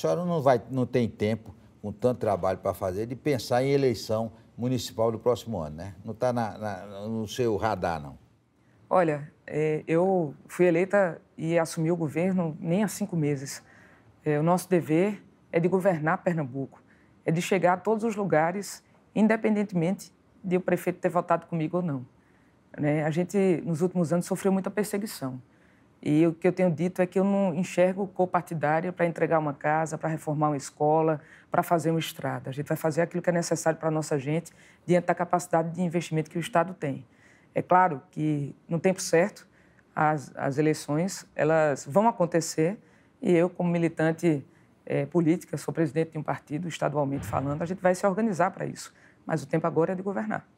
senhora não, vai, não tem tempo, com tanto trabalho para fazer, de pensar em eleição municipal do próximo ano, né? Não está no seu radar, não. Olha, é, eu fui eleita e assumi o governo nem há cinco meses. É, o nosso dever é de governar Pernambuco, é de chegar a todos os lugares, independentemente de o prefeito ter votado comigo ou não. Né? A gente, nos últimos anos, sofreu muita perseguição. E o que eu tenho dito é que eu não enxergo copartidária para entregar uma casa, para reformar uma escola, para fazer uma estrada. A gente vai fazer aquilo que é necessário para a nossa gente diante da capacidade de investimento que o Estado tem. É claro que, no tempo certo, as, as eleições elas vão acontecer e eu, como militante é, política, sou presidente de um partido, estadualmente falando, a gente vai se organizar para isso. Mas o tempo agora é de governar.